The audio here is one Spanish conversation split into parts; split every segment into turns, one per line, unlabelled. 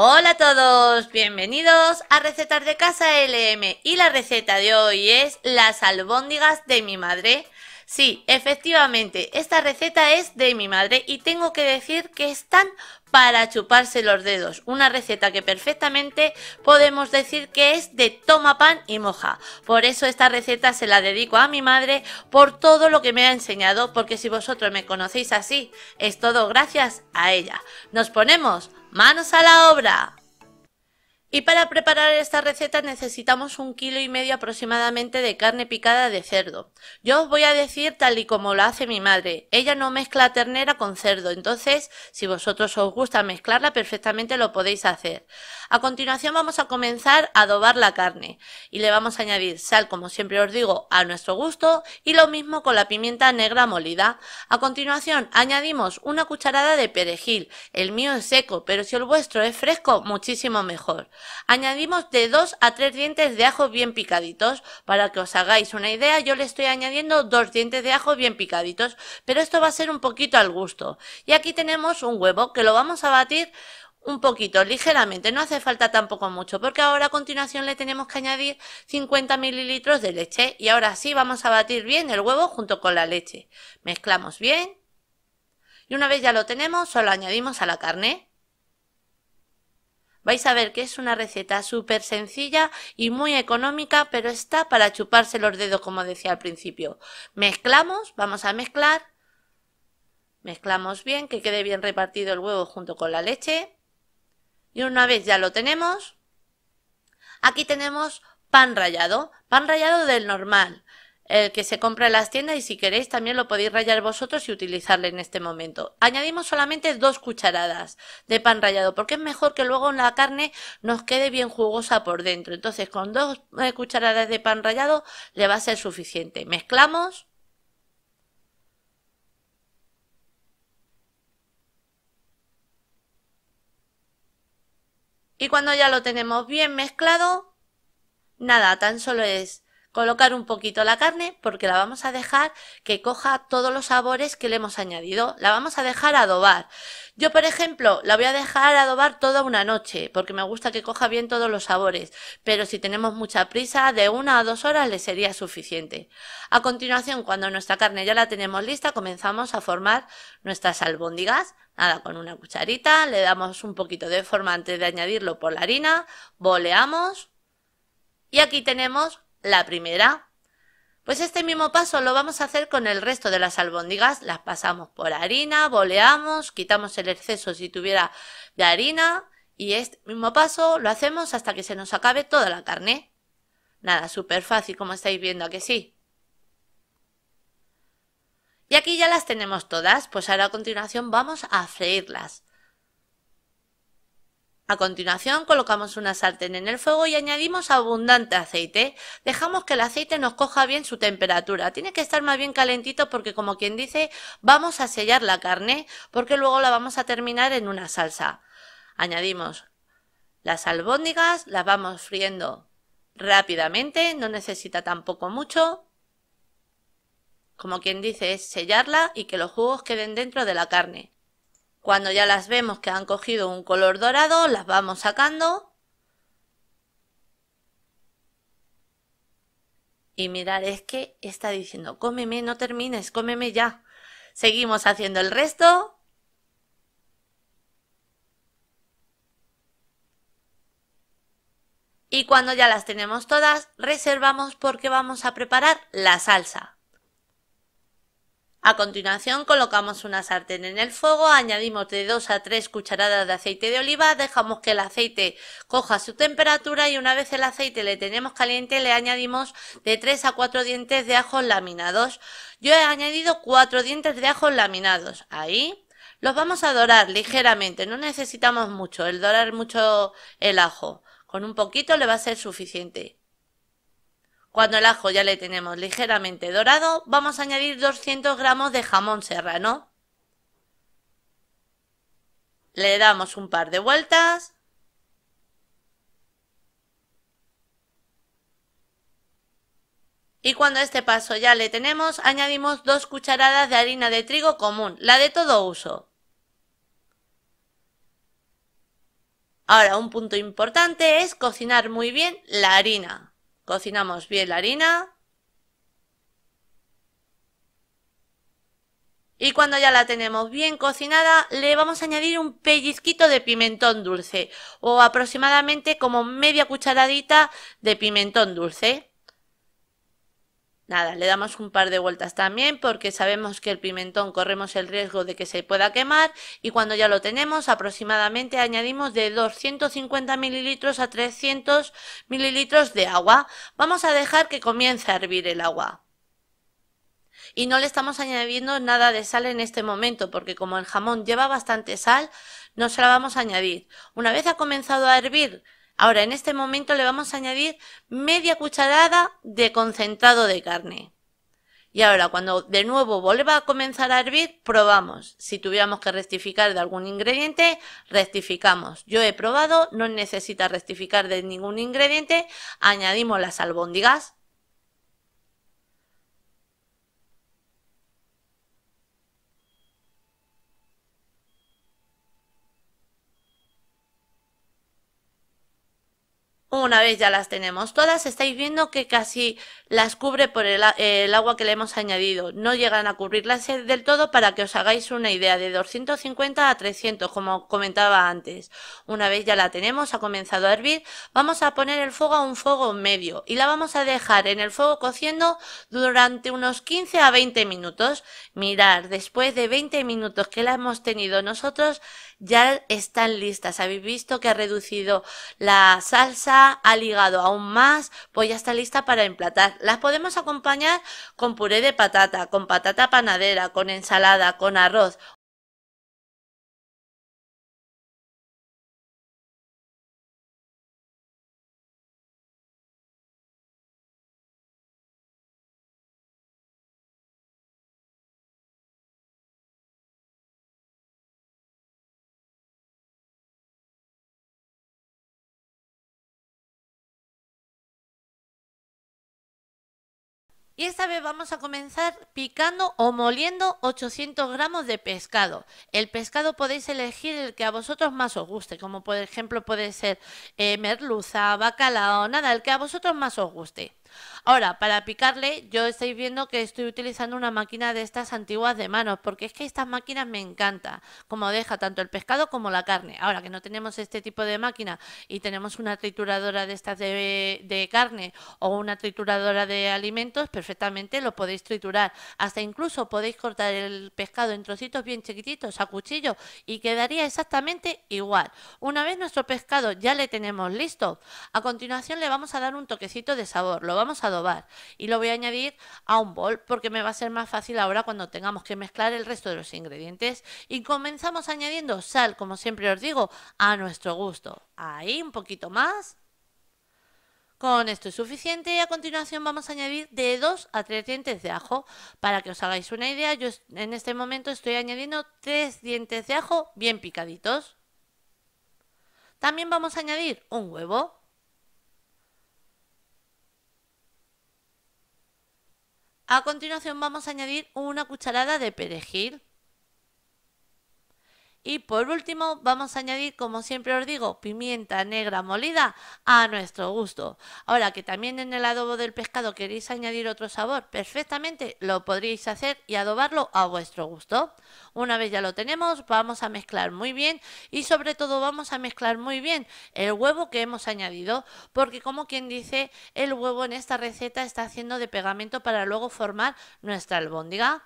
Hola a todos, bienvenidos a Recetas de Casa LM y la receta de hoy es las albóndigas de mi madre. Sí, efectivamente, esta receta es de mi madre y tengo que decir que están para chuparse los dedos. Una receta que perfectamente podemos decir que es de toma pan y moja. Por eso esta receta se la dedico a mi madre por todo lo que me ha enseñado, porque si vosotros me conocéis así, es todo gracias a ella. Nos ponemos ¡Manos a la obra! Y para preparar esta receta necesitamos un kilo y medio aproximadamente de carne picada de cerdo. Yo os voy a decir tal y como lo hace mi madre. Ella no mezcla ternera con cerdo, entonces si vosotros os gusta mezclarla perfectamente lo podéis hacer. A continuación vamos a comenzar a adobar la carne y le vamos a añadir sal, como siempre os digo, a nuestro gusto y lo mismo con la pimienta negra molida. A continuación añadimos una cucharada de perejil, el mío es seco, pero si el vuestro es fresco, muchísimo mejor. Añadimos de 2 a 3 dientes de ajo bien picaditos. Para que os hagáis una idea, yo le estoy añadiendo dos dientes de ajo bien picaditos, pero esto va a ser un poquito al gusto. Y aquí tenemos un huevo que lo vamos a batir un poquito, ligeramente, no hace falta tampoco mucho, porque ahora a continuación le tenemos que añadir 50 mililitros de leche y ahora sí vamos a batir bien el huevo junto con la leche. Mezclamos bien y una vez ya lo tenemos, solo añadimos a la carne. Vais a ver que es una receta súper sencilla y muy económica, pero está para chuparse los dedos, como decía al principio. Mezclamos, vamos a mezclar. Mezclamos bien, que quede bien repartido el huevo junto con la leche. Y una vez ya lo tenemos, aquí tenemos pan rallado, pan rallado del normal, el que se compra en las tiendas y si queréis también lo podéis rallar vosotros y utilizarle en este momento. Añadimos solamente dos cucharadas de pan rallado porque es mejor que luego la carne nos quede bien jugosa por dentro. Entonces con dos eh, cucharadas de pan rallado le va a ser suficiente. Mezclamos Y cuando ya lo tenemos bien mezclado, nada, tan solo es colocar un poquito la carne porque la vamos a dejar que coja todos los sabores que le hemos añadido. La vamos a dejar adobar. Yo, por ejemplo, la voy a dejar adobar toda una noche porque me gusta que coja bien todos los sabores, pero si tenemos mucha prisa, de una a dos horas le sería suficiente. A continuación, cuando nuestra carne ya la tenemos lista, comenzamos a formar nuestras albóndigas. Nada, con una cucharita le damos un poquito de forma antes de añadirlo por la harina, boleamos y aquí tenemos la primera. Pues este mismo paso lo vamos a hacer con el resto de las albóndigas. Las pasamos por harina, boleamos, quitamos el exceso si tuviera de harina y este mismo paso lo hacemos hasta que se nos acabe toda la carne. Nada, súper fácil como estáis viendo que sí. Y aquí ya las tenemos todas, pues ahora a continuación vamos a freírlas. A continuación colocamos una sartén en el fuego y añadimos abundante aceite. Dejamos que el aceite nos coja bien su temperatura. Tiene que estar más bien calentito porque como quien dice vamos a sellar la carne porque luego la vamos a terminar en una salsa. Añadimos las albóndigas, las vamos friendo rápidamente, no necesita tampoco mucho. Como quien dice es sellarla y que los jugos queden dentro de la carne. Cuando ya las vemos que han cogido un color dorado, las vamos sacando. Y mirar, es que está diciendo, cómeme, no termines, cómeme ya. Seguimos haciendo el resto. Y cuando ya las tenemos todas, reservamos porque vamos a preparar la salsa. A continuación colocamos una sartén en el fuego, añadimos de 2 a 3 cucharadas de aceite de oliva, dejamos que el aceite coja su temperatura y una vez el aceite le tenemos caliente le añadimos de 3 a 4 dientes de ajo laminados. Yo he añadido 4 dientes de ajo laminados. Ahí los vamos a dorar ligeramente, no necesitamos mucho, el dorar mucho el ajo. Con un poquito le va a ser suficiente. Cuando el ajo ya le tenemos ligeramente dorado, vamos a añadir 200 gramos de jamón serrano. Le damos un par de vueltas. Y cuando este paso ya le tenemos, añadimos dos cucharadas de harina de trigo común, la de todo uso. Ahora, un punto importante es cocinar muy bien la harina. Cocinamos bien la harina. Y cuando ya la tenemos bien cocinada, le vamos a añadir un pellizquito de pimentón dulce o aproximadamente como media cucharadita de pimentón dulce. Nada, le damos un par de vueltas también porque sabemos que el pimentón corremos el riesgo de que se pueda quemar y cuando ya lo tenemos aproximadamente añadimos de 250 mililitros a 300 mililitros de agua. Vamos a dejar que comience a hervir el agua y no le estamos añadiendo nada de sal en este momento porque como el jamón lleva bastante sal no se la vamos a añadir. Una vez ha comenzado a hervir Ahora, en este momento le vamos a añadir media cucharada de concentrado de carne. Y ahora, cuando de nuevo vuelva a comenzar a hervir, probamos. Si tuviéramos que rectificar de algún ingrediente, rectificamos. Yo he probado, no necesita rectificar de ningún ingrediente. Añadimos las albóndigas. Una vez ya las tenemos todas, estáis viendo que casi las cubre por el, agua que le hemos añadido. No llegan a cubrirlas eh, del todo para que os hagáis una idea de 250 a 300, como comentaba antes. Una vez ya la tenemos, ha comenzado a hervir, vamos a poner el fuego a un fuego medio y la vamos a dejar en el fuego cociendo durante unos 15 a 20 minutos. Mirad, después de 20 minutos que la hemos tenido nosotros, ya están listas. Habéis visto que ha reducido la salsa, ha ligado aún más, pues ya está lista para emplatar. Las podemos acompañar con puré de patata, con patata panadera, con ensalada, con arroz Y esta vez vamos a comenzar picando o moliendo 800 gramos de pescado. El pescado podéis elegir el que a vosotros más os guste, como por ejemplo puede ser eh, merluza, bacalao, nada, el que a vosotros más os guste. Ahora, para picarle, yo estáis viendo que estoy utilizando una máquina de estas antiguas de manos, porque es que estas máquinas me encantan, como deja tanto el pescado como la carne. Ahora que no tenemos este tipo de máquina y tenemos una trituradora de estas de, de carne o una trituradora de alimentos, perfectamente lo podéis triturar. Hasta incluso podéis cortar el pescado en trocitos bien chiquititos a cuchillo y quedaría exactamente igual. Una vez nuestro pescado ya le tenemos listo, a continuación le vamos a dar un toquecito de sabor vamos a dobar Y lo voy a añadir a un bol porque me va a ser más fácil ahora cuando tengamos que mezclar el resto de los ingredientes. Y comenzamos añadiendo sal, como siempre os digo, a nuestro gusto. Ahí un poquito más. Con esto es suficiente y a continuación vamos a añadir de 2 a 3 dientes de ajo. Para que os hagáis una idea, yo en este momento estoy añadiendo 3 dientes de ajo bien picaditos. También vamos a añadir un huevo. A continuación vamos a añadir una cucharada de perejil. Y por último, vamos a añadir, como siempre os digo, pimienta negra molida a nuestro gusto. Ahora que también en el adobo del pescado queréis añadir otro sabor, perfectamente lo podríais hacer y adobarlo a vuestro gusto. Una vez ya lo tenemos, vamos a mezclar muy bien y sobre todo vamos a mezclar muy bien el huevo que hemos añadido, porque como quien dice, el huevo en esta receta está haciendo de pegamento para luego formar nuestra albóndiga.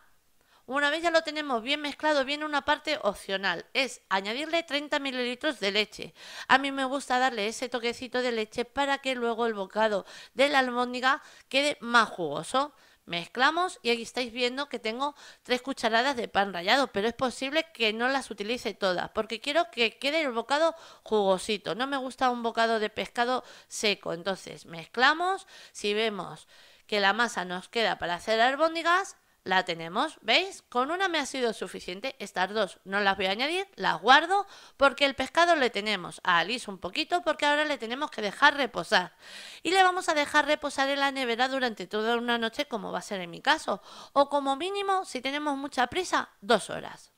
Una vez ya lo tenemos bien mezclado, viene una parte opcional, es añadirle 30 mililitros de leche. A mí me gusta darle ese toquecito de leche para que luego el bocado de la albóndiga quede más jugoso. Mezclamos y aquí estáis viendo que tengo tres cucharadas de pan rallado, pero es posible que no las utilice todas, porque quiero que quede el bocado jugosito. No me gusta un bocado de pescado seco, entonces mezclamos. Si vemos que la masa nos queda para hacer albóndigas, la tenemos, ¿veis? Con una me ha sido suficiente, estas dos no las voy a añadir, las guardo porque el pescado le tenemos a Alice un poquito porque ahora le tenemos que dejar reposar y le vamos a dejar reposar en la nevera durante toda una noche como va a ser en mi caso o como mínimo si tenemos mucha prisa, dos horas.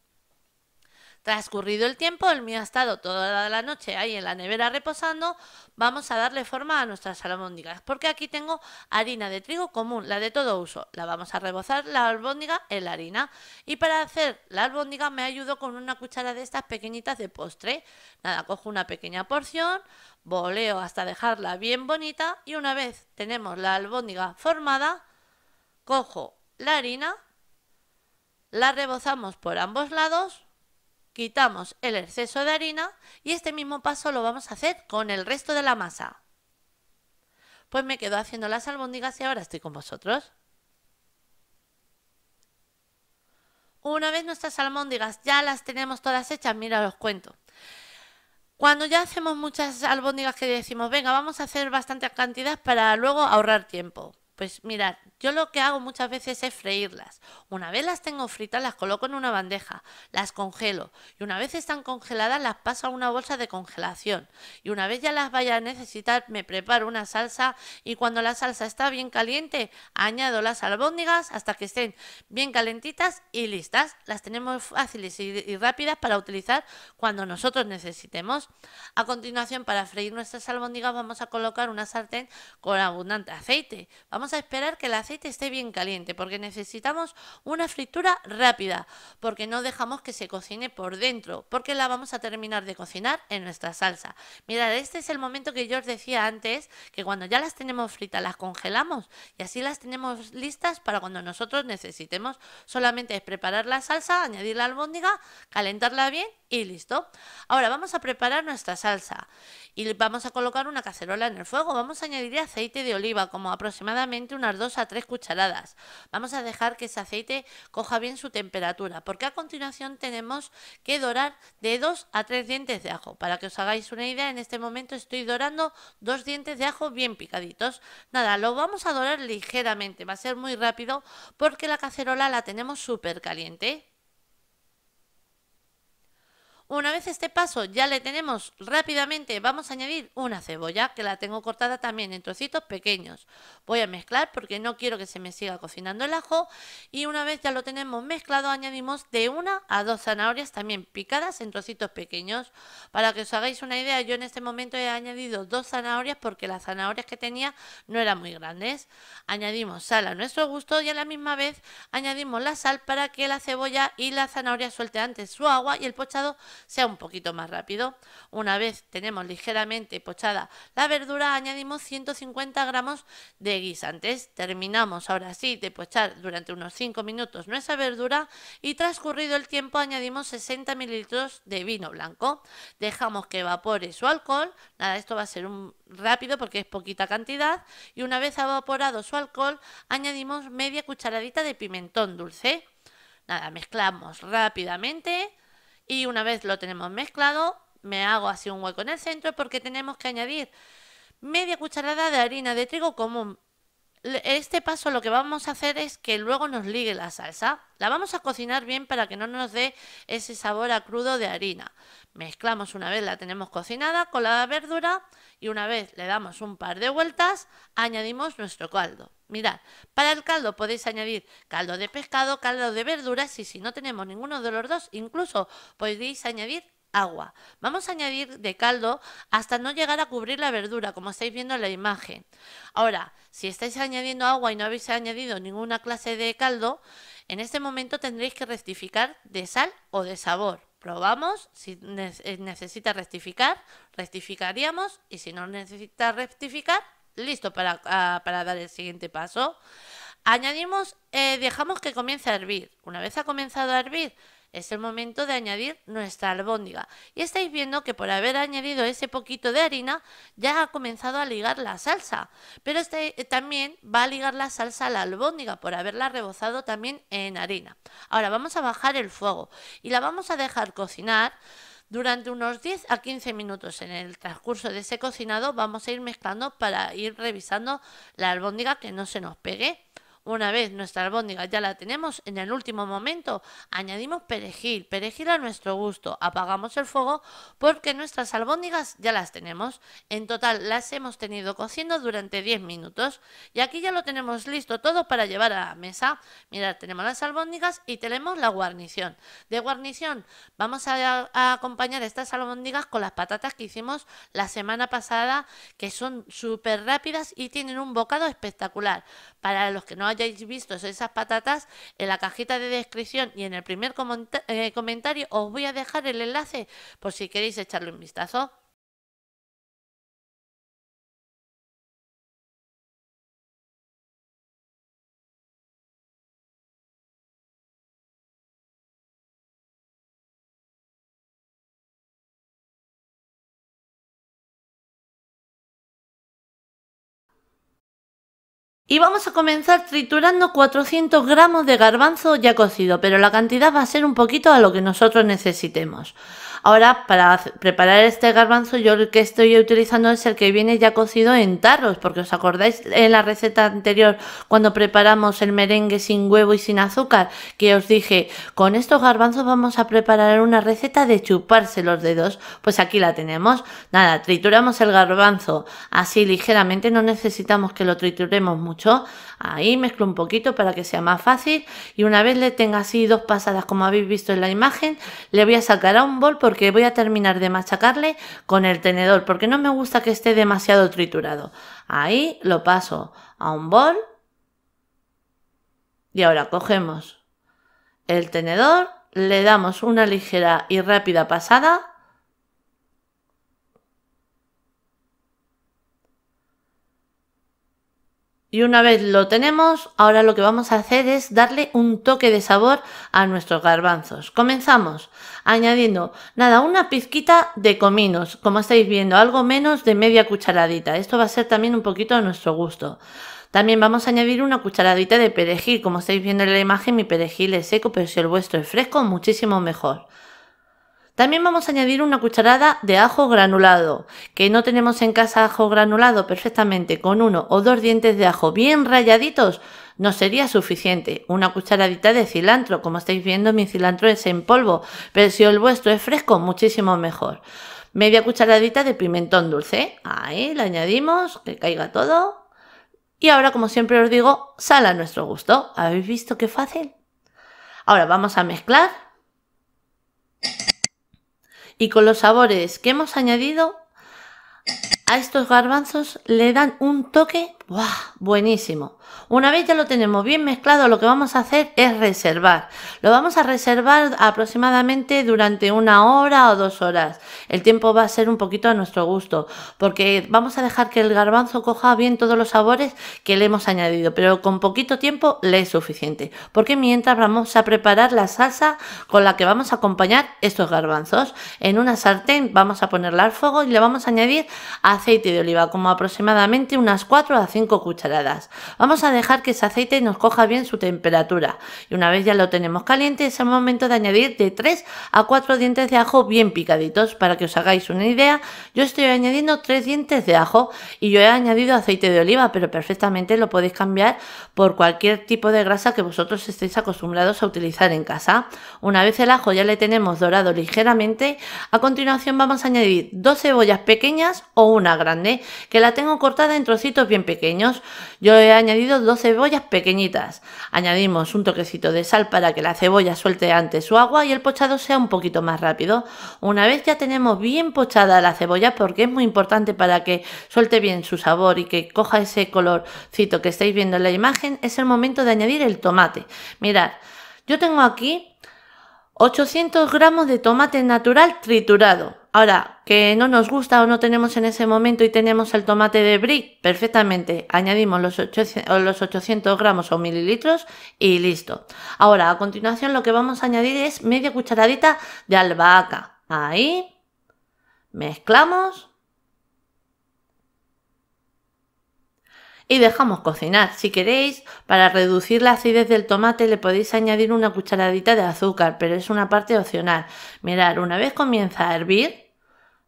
Transcurrido el tiempo, el mío ha estado toda la noche ahí en la nevera reposando, vamos a darle forma a nuestras albóndigas, porque aquí tengo harina de trigo común, la de todo uso. La vamos a rebozar la albóndiga en la harina. Y para hacer la albóndiga me ayudo con una cuchara de estas pequeñitas de postre. Nada, cojo una pequeña porción, boleo hasta dejarla bien bonita y una vez tenemos la albóndiga formada, cojo la harina, la rebozamos por ambos lados quitamos el exceso de harina y este mismo paso lo vamos a hacer con el resto de la masa. Pues me quedo haciendo las albóndigas y ahora estoy con vosotros. Una vez nuestras albóndigas ya las tenemos todas hechas, mira, os cuento. Cuando ya hacemos muchas albóndigas que decimos, venga, vamos a hacer bastante cantidad para luego ahorrar tiempo. Pues mirad, yo lo que hago muchas veces es freírlas. Una vez las tengo fritas, las coloco en una bandeja, las congelo y una vez están congeladas las paso a una bolsa de congelación. Y una vez ya las vaya a necesitar, me preparo una salsa y cuando la salsa está bien caliente, añado las albóndigas hasta que estén bien calentitas y listas. Las tenemos fáciles y rápidas para utilizar cuando nosotros necesitemos. A continuación, para freír nuestras albóndigas vamos a colocar una sartén con abundante aceite. Vamos a esperar que el aceite esté bien caliente, porque necesitamos una fritura rápida, porque no dejamos que se cocine por dentro, porque la vamos a terminar de cocinar en nuestra salsa. Mirad, este es el momento que yo os decía antes, que cuando ya las tenemos fritas, las congelamos y así las tenemos listas para cuando nosotros necesitemos. Solamente es preparar la salsa, añadir la albóndiga, calentarla bien y listo. Ahora vamos a preparar nuestra salsa y vamos a colocar una cacerola en el fuego. Vamos a añadir aceite de oliva, como aproximadamente unas 2 a 3 cucharadas. Vamos a dejar que ese aceite coja bien su temperatura, porque a continuación tenemos que dorar de 2 a 3 dientes de ajo. Para que os hagáis una idea, en este momento estoy dorando dos dientes de ajo bien picaditos. Nada, lo vamos a dorar ligeramente, va a ser muy rápido porque la cacerola la tenemos súper caliente. Una vez este paso ya le tenemos rápidamente, vamos a añadir una cebolla que la tengo cortada también en trocitos pequeños. Voy a mezclar porque no quiero que se me siga cocinando el ajo y una vez ya lo tenemos mezclado añadimos de una a dos zanahorias también picadas en trocitos pequeños. Para que os hagáis una idea, yo en este momento he añadido dos zanahorias porque las zanahorias que tenía no eran muy grandes. Añadimos sal a nuestro gusto y a la misma vez añadimos la sal para que la cebolla y la zanahoria suelte antes su agua y el pochado sea un poquito más rápido. Una vez tenemos ligeramente pochada la verdura, añadimos 150 gramos de guisantes. Terminamos ahora sí de pochar durante unos 5 minutos nuestra verdura y transcurrido el tiempo añadimos 60 mililitros de vino blanco. Dejamos que evapore su alcohol. Nada, esto va a ser un rápido porque es poquita cantidad. Y una vez evaporado su alcohol, añadimos media cucharadita de pimentón dulce. Nada, mezclamos rápidamente y una vez lo tenemos mezclado, me hago así un hueco en el centro porque tenemos que añadir media cucharada de harina de trigo común. Este paso lo que vamos a hacer es que luego nos ligue la salsa. La vamos a cocinar bien para que no nos dé ese sabor a crudo de harina. Mezclamos una vez la tenemos cocinada con la verdura y una vez le damos un par de vueltas, añadimos nuestro caldo. Mirad, para el caldo podéis añadir caldo de pescado, caldo de verduras y si no tenemos ninguno de los dos, incluso podéis añadir agua. Vamos a añadir de caldo hasta no llegar a cubrir la verdura, como estáis viendo en la imagen. Ahora, si estáis añadiendo agua y no habéis añadido ninguna clase de caldo, en este momento tendréis que rectificar de sal o de sabor. Probamos, si eh, necesita rectificar, rectificaríamos y si no necesita rectificar, listo ah, para, dar el siguiente paso. Añadimos, eh, dejamos que comience a hervir. Una vez ha comenzado a hervir, es el momento de añadir nuestra albóndiga. Y estáis viendo que por haber añadido ese poquito de harina ya ha comenzado a ligar la salsa. Pero este, eh, también va a ligar la salsa a la albóndiga por haberla rebozado también en harina. Ahora vamos a bajar el fuego y la vamos a dejar cocinar durante unos 10 a 15 minutos en el transcurso de ese cocinado vamos a ir mezclando para ir revisando la albóndiga que no se nos pegue. Una vez nuestra albóndiga ya la tenemos, en el último momento añadimos perejil, perejil a nuestro gusto, apagamos el fuego porque nuestras albóndigas ya las tenemos. En total las hemos tenido cociendo durante 10 minutos y aquí ya lo tenemos listo todo para llevar a la mesa. Mirad, tenemos las albóndigas y tenemos la guarnición. De guarnición vamos a, acompañar estas albóndigas con las patatas que hicimos la semana pasada que son súper rápidas y tienen un bocado espectacular. Para los que no hayáis visto esas patatas, en la cajita de descripción y en el primer eh, comentario os voy a dejar el enlace por si queréis echarle un vistazo. Y vamos a comenzar triturando 400 gramos de garbanzo ya cocido, pero la cantidad va a ser un poquito a lo que nosotros necesitemos. Ahora, para preparar este garbanzo, yo el que estoy utilizando es el que viene ya cocido en tarros, porque os acordáis en la receta anterior cuando preparamos el merengue sin huevo y sin azúcar, que os dije, con estos garbanzos vamos a preparar una receta de chuparse los dedos. Pues aquí la tenemos. Nada, trituramos el garbanzo así ligeramente, no necesitamos que lo trituremos mucho Ahí mezclo un poquito para que sea más fácil. Y una vez le tenga así dos pasadas como habéis visto en la imagen, le voy a sacar a un bol porque voy a terminar de machacarle con el tenedor porque no me gusta que esté demasiado triturado. Ahí lo paso a un bol. Y ahora cogemos el tenedor, le damos una ligera y rápida pasada Y una vez lo tenemos, ahora lo que vamos a hacer es darle un toque de sabor a nuestros garbanzos. Comenzamos añadiendo, nada, una pizquita de cominos, como estáis viendo, algo menos de media cucharadita. Esto va a ser también un poquito a nuestro gusto. También vamos a añadir una cucharadita de perejil, como estáis viendo en la imagen, mi perejil es seco, pero si el vuestro es fresco, muchísimo mejor. También vamos a añadir una cucharada de ajo granulado, que no tenemos en casa ajo granulado perfectamente, con uno o dos dientes de ajo bien rayaditos, No sería suficiente. Una cucharadita de cilantro, como estáis viendo mi cilantro es en polvo, pero si el vuestro es fresco, muchísimo mejor. Media cucharadita de pimentón dulce, ahí lo añadimos, que caiga todo. Y ahora, como siempre os digo, sal a nuestro gusto. ¿Habéis visto qué fácil? Ahora vamos a mezclar y con los sabores que hemos añadido a estos garbanzos le dan un toque buenísimo. Una vez ya lo tenemos bien mezclado, lo que vamos a hacer es reservar. Lo vamos a reservar aproximadamente durante una hora o dos horas. El tiempo va a ser un poquito a nuestro gusto, porque vamos a dejar que el garbanzo coja bien todos los sabores que le hemos añadido, pero con poquito tiempo le es suficiente, porque mientras vamos a preparar la salsa con la que vamos a acompañar estos garbanzos. En una sartén vamos a ponerla al fuego y le vamos a añadir aceite de oliva, como aproximadamente unas 4 a 5 cucharadas. Vamos a a dejar que ese aceite nos coja bien su temperatura y una vez ya lo tenemos caliente es el momento de añadir de 3 a 4 dientes de ajo bien picaditos. Para que os hagáis una idea, yo estoy añadiendo 3 dientes de ajo y yo he añadido aceite de oliva, pero perfectamente lo podéis cambiar por cualquier tipo de grasa que vosotros estéis acostumbrados a utilizar en casa. Una vez el ajo ya le tenemos dorado ligeramente, a continuación vamos a añadir dos cebollas pequeñas o una grande, que la tengo cortada en trocitos bien pequeños. Yo he añadido dos cebollas pequeñitas. Añadimos un toquecito de sal para que la cebolla suelte antes su agua y el pochado sea un poquito más rápido. Una vez ya tenemos bien pochada la cebolla, porque es muy importante para que suelte bien su sabor y que coja ese colorcito que estáis viendo en la imagen, es el momento de añadir el tomate. Mirad, yo tengo aquí 800 gramos de tomate natural triturado. Ahora, que no nos gusta o no tenemos en ese momento y tenemos el tomate de brick, perfectamente, añadimos los 800, los gramos o mililitros y listo. Ahora, a continuación lo que vamos a añadir es media cucharadita de albahaca. Ahí, mezclamos y dejamos cocinar. Si queréis, para reducir la acidez del tomate le podéis añadir una cucharadita de azúcar, pero es una parte opcional. Mirad, una vez comienza a hervir,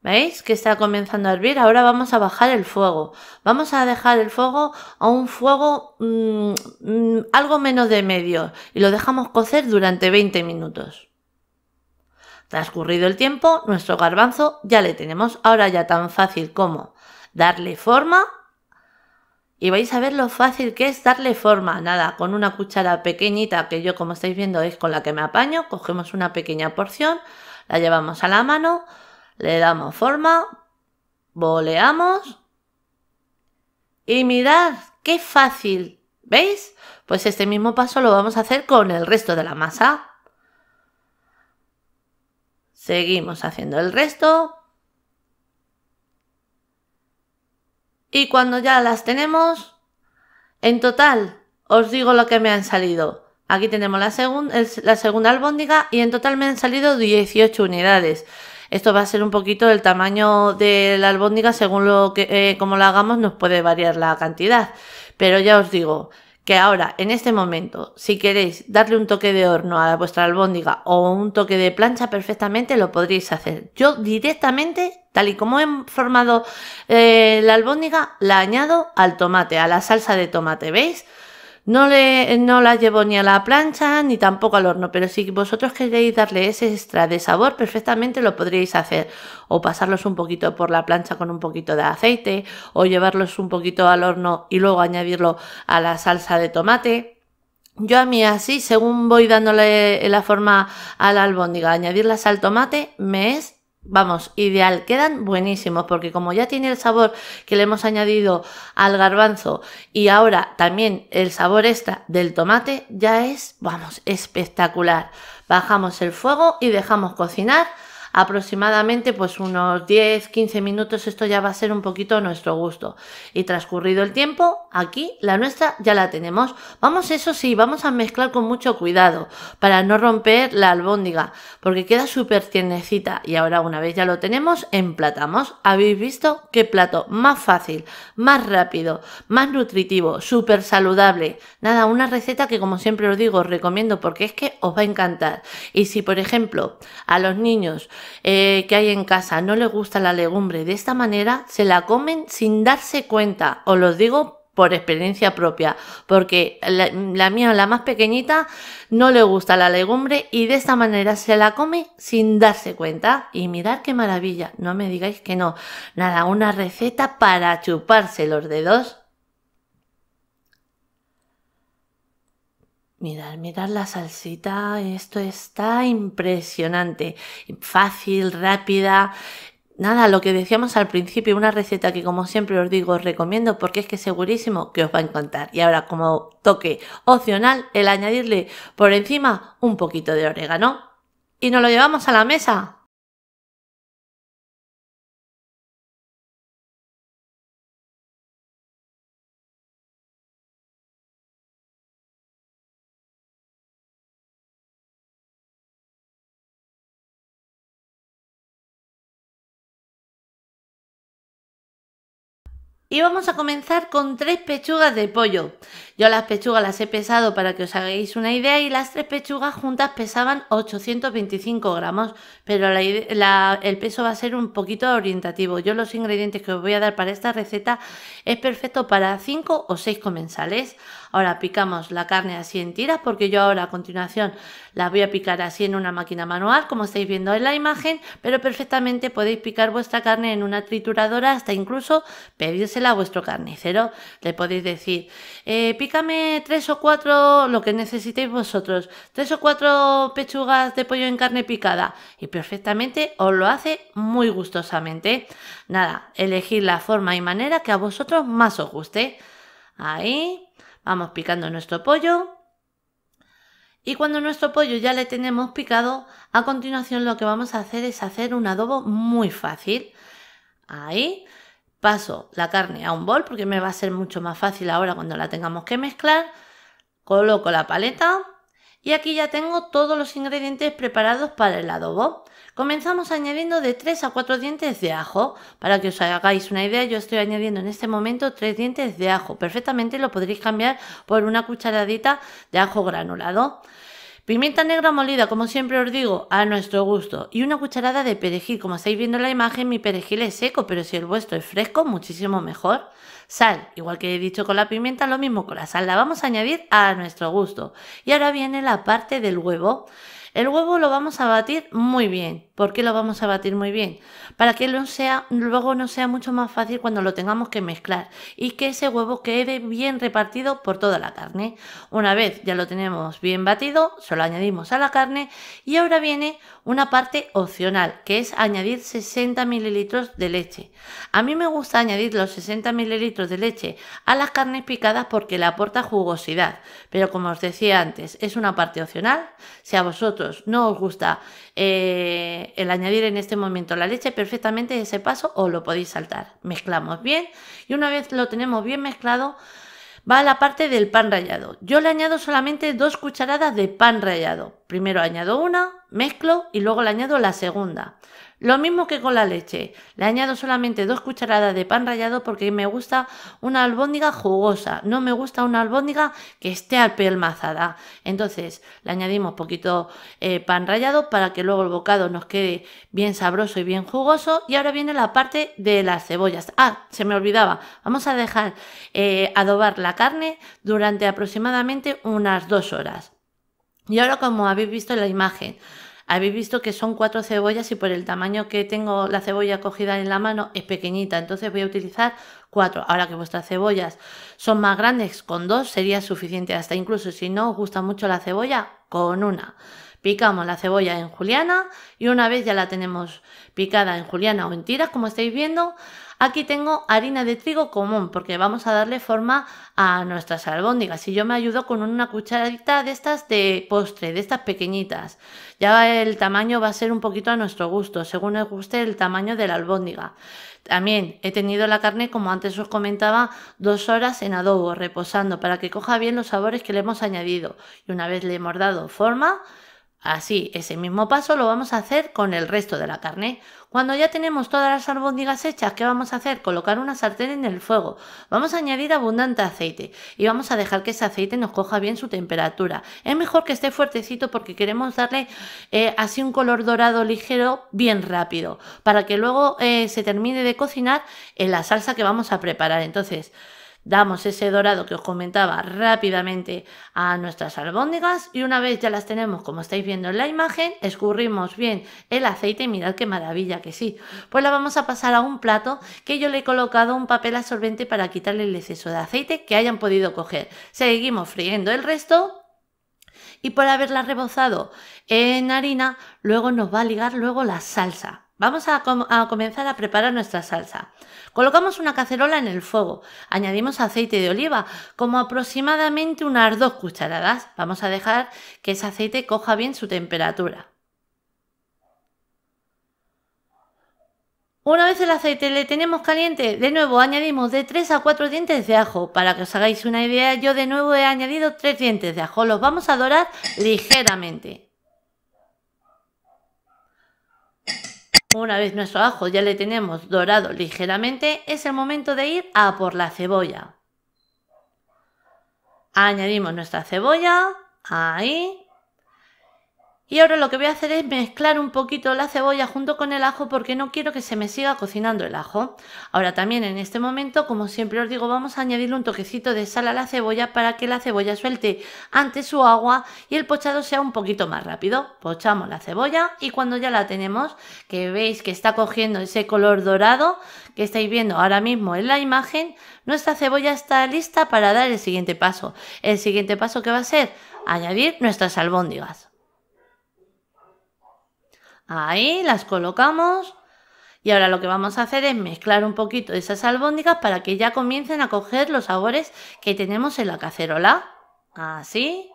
¿Veis que está comenzando a hervir? Ahora vamos a bajar el fuego. Vamos a dejar el fuego a un fuego mm, mm, algo menos de medio y lo dejamos cocer durante 20 minutos. Transcurrido el tiempo, nuestro garbanzo ya le tenemos ahora ya tan fácil como darle forma. Y vais a ver lo fácil que es darle forma. Nada, con una cuchara pequeñita que yo como estáis viendo es con la que me apaño, cogemos una pequeña porción, la llevamos a la mano, le damos forma, boleamos y mirad qué fácil, ¿veis? Pues este mismo paso lo vamos a hacer con el resto de la masa. Seguimos haciendo el resto. Y cuando ya las tenemos, en total os digo lo que me han salido. Aquí tenemos la, la segunda albóndiga y en total me han salido 18 unidades. Esto va a ser un poquito el tamaño de la albóndiga, según lo que, eh, como la hagamos, nos puede variar la cantidad. Pero ya os digo que ahora, en este momento, si queréis darle un toque de horno a vuestra albóndiga o un toque de plancha, perfectamente lo podréis hacer. Yo directamente, tal y como he formado eh, la albóndiga, la añado al tomate, a la salsa de tomate, ¿veis? No, le, no la llevo ni a la plancha ni tampoco al horno, pero si vosotros queréis darle ese extra de sabor, perfectamente lo podríais hacer. O pasarlos un poquito por la plancha con un poquito de aceite, o llevarlos un poquito al horno y luego añadirlo a la salsa de tomate. Yo a mí así, según voy dándole la forma a la albóndiga, añadirlas al tomate, me es vamos, ideal. Quedan buenísimos porque como ya tiene el sabor que le hemos añadido al garbanzo y ahora también el sabor extra del tomate, ya es, vamos, espectacular. Bajamos el fuego y dejamos cocinar aproximadamente pues unos 10-15 minutos esto ya va a ser un poquito a nuestro gusto y transcurrido el tiempo aquí la nuestra ya la tenemos vamos eso sí vamos a mezclar con mucho cuidado para no romper la albóndiga porque queda súper tiernecita y ahora una vez ya lo tenemos emplatamos habéis visto qué plato más fácil más rápido más nutritivo súper saludable nada una receta que como siempre os digo os recomiendo porque es que os va a encantar y si por ejemplo a los niños eh, que hay en casa no le gusta la legumbre de esta manera, se la comen sin darse cuenta. Os lo digo por experiencia propia, porque la, la, mía, la más pequeñita, no le gusta la legumbre y de esta manera se la come sin darse cuenta. Y mirad qué maravilla, no me digáis que no. Nada, una receta para chuparse los dedos Mirad, mirad la salsita, esto está impresionante, fácil, rápida. Nada, lo que decíamos al principio, una receta que como siempre os digo, os recomiendo porque es que segurísimo que os va a encantar. Y ahora como toque opcional, el añadirle por encima un poquito de orégano. Y nos lo llevamos a la mesa. Y vamos a comenzar con tres pechugas de pollo. Yo las pechugas las he pesado para que os hagáis una idea y las tres pechugas juntas pesaban 825 gramos, pero el peso va a ser un poquito orientativo. Yo los ingredientes que os voy a dar para esta receta es perfecto para 5 o 6 comensales. Ahora picamos la carne así en tiras porque yo ahora a continuación las voy a picar así en una máquina manual como estáis viendo en la imagen, pero perfectamente podéis picar vuestra carne en una trituradora hasta incluso a vuestro carnicero. Le podéis decir, eh, pícame tres o cuatro, lo que necesitéis vosotros, tres o cuatro pechugas de pollo en carne picada. Y perfectamente os lo hace muy gustosamente. Nada, elegir la forma y manera que a vosotros más os guste. Ahí, vamos picando nuestro pollo. Y cuando nuestro pollo ya le tenemos picado, a continuación lo que vamos a hacer es hacer un adobo muy fácil. Ahí paso la carne a un bol porque me va a ser mucho más fácil ahora cuando la tengamos que mezclar. Coloco la paleta y aquí ya tengo todos los ingredientes preparados para el adobo. Comenzamos añadiendo de 3 a 4 dientes de ajo. Para que os hagáis una idea, yo estoy añadiendo en este momento 3 dientes de ajo. Perfectamente lo podréis cambiar por una cucharadita de ajo granulado. Pimienta negra molida, como siempre os digo, a nuestro gusto. Y una cucharada de perejil. Como estáis viendo en la imagen, mi perejil es seco, pero si el vuestro es fresco, muchísimo mejor. Sal, igual que he dicho con la pimienta, lo mismo con la sal. La vamos a añadir a nuestro gusto. Y ahora viene la parte del huevo. El huevo lo vamos a batir muy bien. ¿Por qué lo vamos a batir muy bien? Para que luego no sea mucho más fácil cuando lo tengamos que mezclar y que ese huevo quede bien repartido por toda la carne. Una vez ya lo tenemos bien batido, Solo añadimos a la carne y ahora viene una parte opcional que es añadir 60 mililitros de leche. A mí me gusta añadir los 60 mililitros de leche a las carnes picadas porque le aporta jugosidad, pero como os decía antes, es una parte opcional. Si a vosotros no os gusta eh, el añadir en este momento la leche, perfectamente ese paso os lo podéis saltar. Mezclamos bien y una vez lo tenemos bien mezclado, va a la parte del pan rallado. Yo le añado solamente dos cucharadas de pan rallado. Primero añado una, mezclo y luego le añado la segunda. Lo mismo que con la leche. Le añado solamente dos cucharadas de pan rallado porque me gusta una albóndiga jugosa. No me gusta una albóndiga que esté apelmazada. Entonces le añadimos poquito eh, pan rallado para que luego el bocado nos quede bien sabroso y bien jugoso. Y ahora viene la parte de las cebollas. Ah, se me olvidaba. Vamos a dejar eh, adobar la carne durante aproximadamente unas dos horas. Y ahora como habéis visto en la imagen, habéis visto que son cuatro cebollas y por el tamaño que tengo la cebolla cogida en la mano es pequeñita, entonces voy a utilizar cuatro. Ahora que vuestras cebollas son más grandes, con dos sería suficiente, hasta incluso si no os gusta mucho la cebolla, con una. Picamos la cebolla en juliana y una vez ya la tenemos picada en juliana o en tiras, como estáis viendo, Aquí tengo harina de trigo común porque vamos a darle forma a nuestras albóndigas y yo me ayudo con una cucharadita de estas de postre, de estas pequeñitas. Ya el tamaño va a ser un poquito a nuestro gusto, según nos guste el tamaño de la albóndiga. También he tenido la carne, como antes os comentaba, dos horas en adobo, reposando para que coja bien los sabores que le hemos añadido. Y una vez le hemos dado forma, Así, ese mismo paso lo vamos a hacer con el resto de la carne. Cuando ya tenemos todas las albóndigas hechas, ¿qué vamos a hacer? Colocar una sartén en el fuego. Vamos a añadir abundante aceite y vamos a dejar que ese aceite nos coja bien su temperatura. Es mejor que esté fuertecito porque queremos darle eh, así un color dorado ligero bien rápido para que luego eh, se termine de cocinar en la salsa que vamos a preparar. Entonces, damos ese dorado que os comentaba rápidamente a nuestras albóndigas y una vez ya las tenemos como estáis viendo en la imagen, escurrimos bien el aceite y mirad qué maravilla que sí. Pues la vamos a pasar a un plato que yo le he colocado un papel absorbente para quitarle el exceso de aceite que hayan podido coger. Seguimos friendo el resto y por haberla rebozado en harina, luego nos va a ligar luego la salsa. Vamos a, comenzar a preparar nuestra salsa. Colocamos una cacerola en el fuego. Añadimos aceite de oliva, como aproximadamente unas dos cucharadas. Vamos a dejar que ese aceite coja bien su temperatura. Una vez el aceite le tenemos caliente, de nuevo añadimos de 3 a 4 dientes de ajo. Para que os hagáis una idea, yo de nuevo he añadido 3 dientes de ajo. Los vamos a dorar ligeramente. Una vez nuestro ajo ya le tenemos dorado ligeramente, es el momento de ir a por la cebolla. Añadimos nuestra cebolla, ahí, y ahora lo que voy a hacer es mezclar un poquito la cebolla junto con el ajo porque no quiero que se me siga cocinando el ajo. Ahora también en este momento, como siempre os digo, vamos a añadirle un toquecito de sal a la cebolla para que la cebolla suelte antes su agua y el pochado sea un poquito más rápido. Pochamos la cebolla y cuando ya la tenemos, que veis que está cogiendo ese color dorado que estáis viendo ahora mismo en la imagen, nuestra cebolla está lista para dar el siguiente paso. El siguiente paso que va a ser añadir nuestras albóndigas. Ahí las colocamos y ahora lo que vamos a hacer es mezclar un poquito esas albóndigas para que ya comiencen a coger los sabores que tenemos en la cacerola. Así.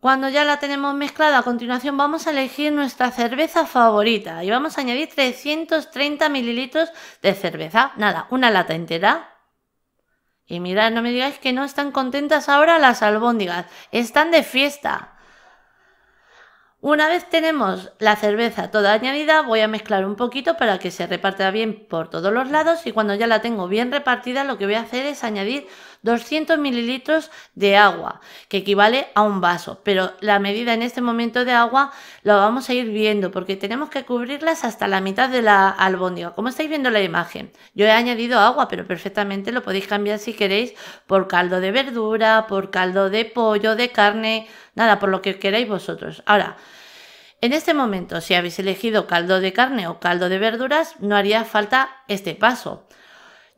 Cuando ya la tenemos mezclada, a continuación vamos a elegir nuestra cerveza favorita y vamos a añadir 330 mililitros de cerveza. Nada, una lata entera. Y mirad, no me digáis que no están contentas ahora las albóndigas. Están de fiesta. Una vez tenemos la cerveza toda añadida, voy a mezclar un poquito para que se reparta bien por todos los lados y cuando ya la tengo bien repartida lo que voy a hacer es añadir 200 mililitros de agua, que equivale a un vaso, pero la medida en este momento de agua la vamos a ir viendo porque tenemos que cubrirlas hasta la mitad de la albóndiga, como estáis viendo la imagen. Yo he añadido agua, pero perfectamente lo podéis cambiar si queréis por caldo de verdura, por caldo de pollo, de carne, Nada, por lo que queráis vosotros. Ahora, en este momento, si habéis elegido caldo de carne o caldo de verduras, no haría falta este paso.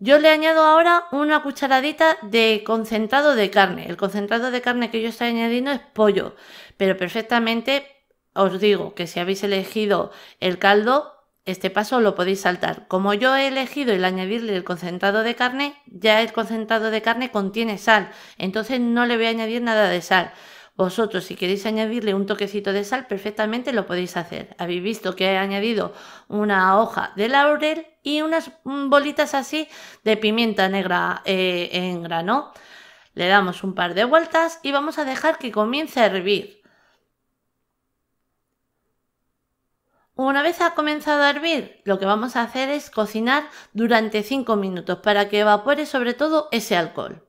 Yo le añado ahora una cucharadita de concentrado de carne. El concentrado de carne que yo estoy añadiendo es pollo, pero perfectamente os digo que si habéis elegido el caldo, este paso lo podéis saltar. Como yo he elegido el añadirle el concentrado de carne, ya el concentrado de carne contiene sal, entonces no le voy a añadir nada de sal. Vosotros, si queréis añadirle un toquecito de sal, perfectamente lo podéis hacer. Habéis visto que he añadido una hoja de laurel y unas bolitas así de pimienta negra eh, en grano. Le damos un par de vueltas y vamos a dejar que comience a hervir. Una vez ha comenzado a hervir, lo que vamos a hacer es cocinar durante 5 minutos para que evapore sobre todo ese alcohol.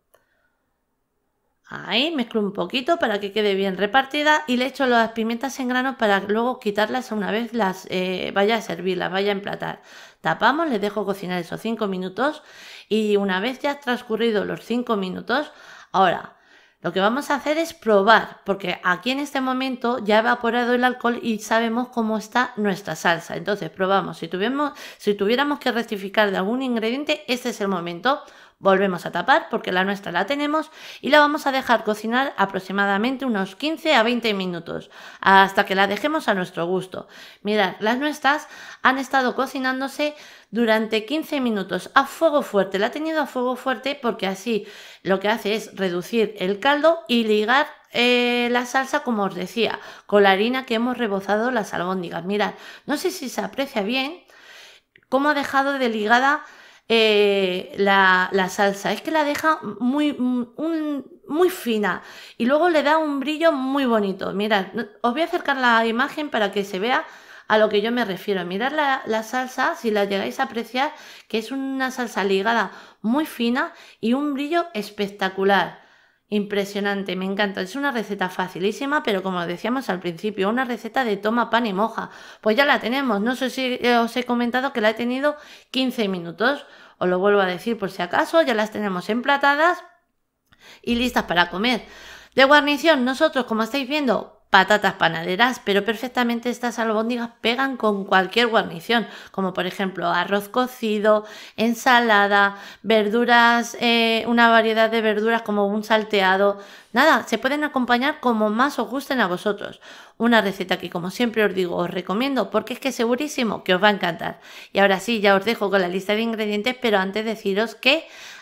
Ahí mezclo un poquito para que quede bien repartida y le echo las pimientas en grano para luego quitarlas una vez las eh, vaya a servir, las vaya a emplatar. Tapamos, les dejo cocinar esos 5 minutos y una vez ya transcurrido los 5 minutos, ahora lo que vamos a hacer es probar, porque aquí en este momento ya ha evaporado el alcohol y sabemos cómo está nuestra salsa. Entonces probamos, si, si tuviéramos que rectificar de algún ingrediente, este es el momento. Volvemos a tapar porque la nuestra la tenemos y la vamos a dejar cocinar aproximadamente unos 15 a 20 minutos hasta que la dejemos a nuestro gusto. Mirad, las nuestras han estado cocinándose durante 15 minutos a fuego fuerte. La he tenido a fuego fuerte porque así lo que hace es reducir el caldo y ligar eh, la salsa, como os decía, con la harina que hemos rebozado las albóndigas. Mirad, no sé si se aprecia bien cómo ha dejado de ligada eh, la, la, salsa. Es que la deja muy, muy fina y luego le da un brillo muy bonito. Mirad, os voy a acercar la imagen para que se vea a lo que yo me refiero. Mirad la, la salsa, si la llegáis a apreciar, que es una salsa ligada muy fina y un brillo espectacular. Impresionante, me encanta. Es una receta facilísima, pero como decíamos al principio, una receta de toma pan y moja. Pues ya la tenemos. No sé si eh, os he comentado que la he tenido 15 minutos. Os lo vuelvo a decir por si acaso. Ya las tenemos emplatadas y listas para comer. De guarnición, nosotros, como estáis viendo, patatas panaderas, pero perfectamente estas albóndigas pegan con cualquier guarnición, como por ejemplo arroz cocido, ensalada, verduras, eh, una variedad de verduras como un salteado. Nada, se pueden acompañar como más os gusten a vosotros. Una receta que como siempre os digo, os recomiendo porque es que segurísimo que os va a encantar. Y ahora sí, ya os dejo con la lista de ingredientes, pero antes deciros que